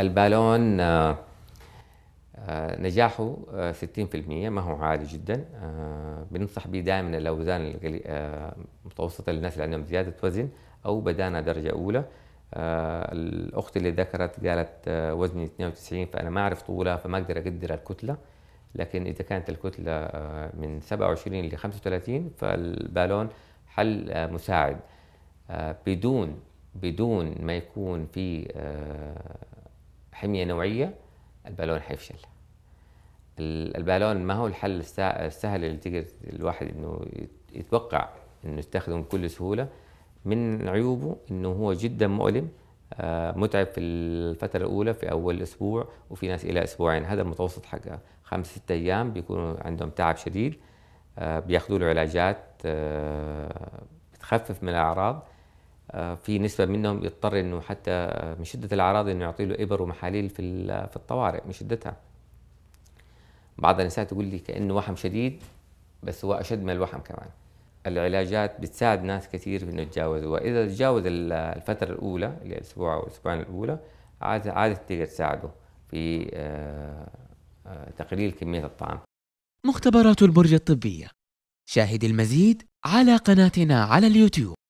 البالون آه، آه، نجاحه 60% آه، ما هو عالي جدا بننصح به دائما الاوزان المتوسطه للناس اللي عندهم زياده وزن او بدانا درجه اولى الاخت اللي ذكرت قالت وزني 92 فانا ما اعرف طولها فما اقدر اقدر الكتله لكن اذا كانت الكتله من 27 ل 35 فالبالون حل مساعد بدون بدون ما يكون في حمية نوعية البالون حيفشل البالون ما هو الحل السهل اللي تقدر الواحد انه يتوقع انه يستخدمه بكل سهولة من عيوبه انه هو جدا مؤلم آه، متعب في الفترة الأولى في أول أسبوع وفي ناس إلى أسبوعين هذا المتوسط حق خمس ستة أيام بيكونوا عندهم تعب شديد آه، بياخذوا له علاجات آه، بتخفف من الأعراض آه، في نسبة منهم يضطر انه حتى آه، من شدة الأعراض انه يعطي له إبر ومحاليل في آه، في الطوارئ من شدتها. بعض النساء تقول لي كأنه وحم شديد بس هو أشد من الوحم كمان. العلاجات بتساعد ناس كثير في انه يتجاوزوا واذا تجاوز الفتره الاولى اللي هي الاسبوع او الاسبوعين الاولى عاده عاده تقدر تساعده في تقليل كميه الطعام. مختبرات البرج الطبيه شاهد المزيد على قناتنا على اليوتيوب.